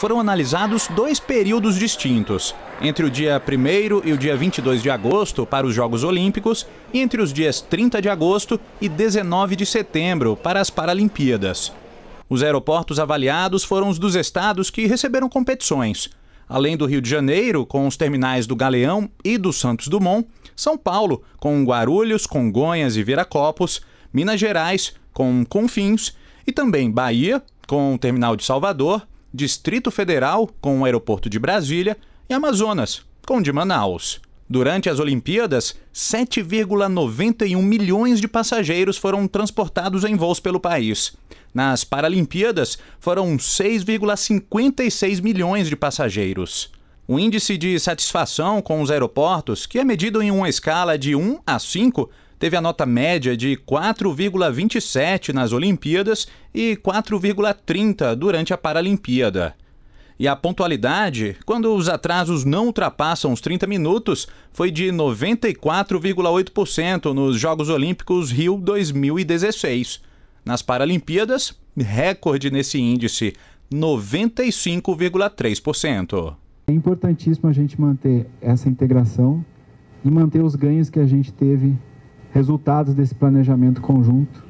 foram analisados dois períodos distintos, entre o dia 1 e o dia 22 de agosto para os Jogos Olímpicos e entre os dias 30 de agosto e 19 de setembro para as Paralimpíadas. Os aeroportos avaliados foram os dos estados que receberam competições. Além do Rio de Janeiro, com os terminais do Galeão e do Santos Dumont, São Paulo, com Guarulhos, Congonhas e Viracopos, Minas Gerais, com Confins, e também Bahia, com o Terminal de Salvador, Distrito Federal, com o aeroporto de Brasília, e Amazonas, com o de Manaus. Durante as Olimpíadas, 7,91 milhões de passageiros foram transportados em voos pelo país. Nas Paralimpíadas, foram 6,56 milhões de passageiros. O índice de satisfação com os aeroportos, que é medido em uma escala de 1 a 5, teve a nota média de 4,27 nas Olimpíadas e 4,30 durante a Paralimpíada. E a pontualidade, quando os atrasos não ultrapassam os 30 minutos, foi de 94,8% nos Jogos Olímpicos Rio 2016. Nas Paralimpíadas, recorde nesse índice, 95,3%. É importantíssimo a gente manter essa integração e manter os ganhos que a gente teve resultados desse planejamento conjunto